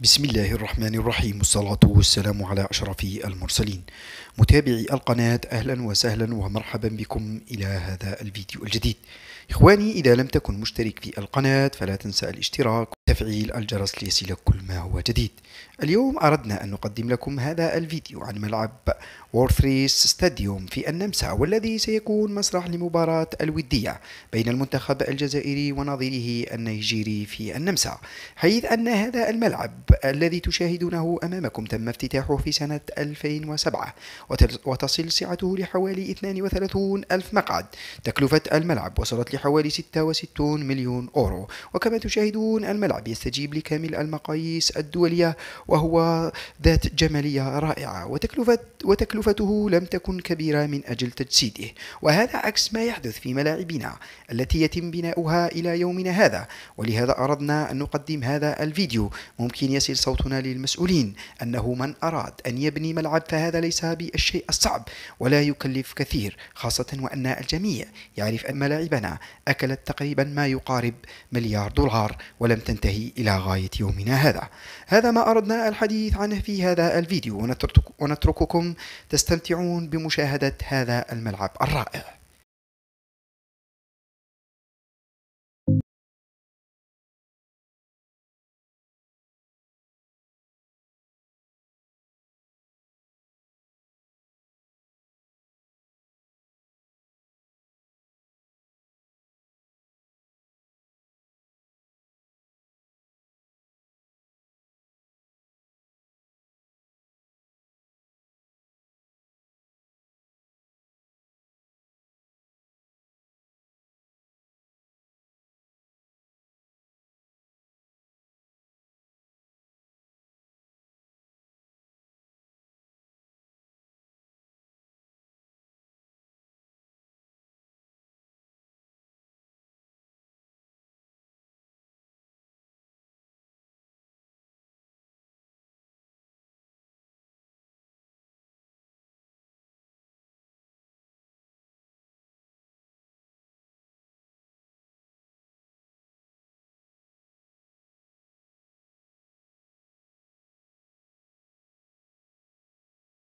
بسم الله الرحمن الرحيم والصلاة والسلام على أشرف المرسلين متابعي القناة أهلا وسهلا ومرحبا بكم إلى هذا الفيديو الجديد إخواني إذا لم تكن مشترك في القناة فلا تنسى الاشتراك تفعيل الجرس ليصلك كل ما هو جديد اليوم أردنا أن نقدم لكم هذا الفيديو عن ملعب وورثريس ستاديوم في النمسا والذي سيكون مسرح لمباراة الودية بين المنتخب الجزائري ونظيره النيجيري في النمسا حيث أن هذا الملعب الذي تشاهدونه أمامكم تم افتتاحه في سنة 2007 وتصل سعته لحوالي 32 ألف مقعد تكلفة الملعب وصلت لحوالي 66 مليون أورو وكما تشاهدون الملعب الشعب يستجيب لكامل المقاييس الدولية وهو ذات جمالية رائعة وتكلفة وتكلفته لم تكن كبيرة من أجل تجسيده وهذا عكس ما يحدث في ملاعبنا التي يتم بناؤها إلى يومنا هذا ولهذا أردنا أن نقدم هذا الفيديو ممكن يصل صوتنا للمسؤولين أنه من أراد أن يبني ملعب فهذا ليس بالشيء الصعب ولا يكلف كثير خاصة وأن الجميع يعرف أن ملاعبنا أكلت تقريبا ما يقارب مليار دولار ولم تنتهي تنتهي إلى غاية يومنا هذا هذا ما أردنا الحديث عنه في هذا الفيديو ونترككم تستمتعون بمشاهدة هذا الملعب الرائع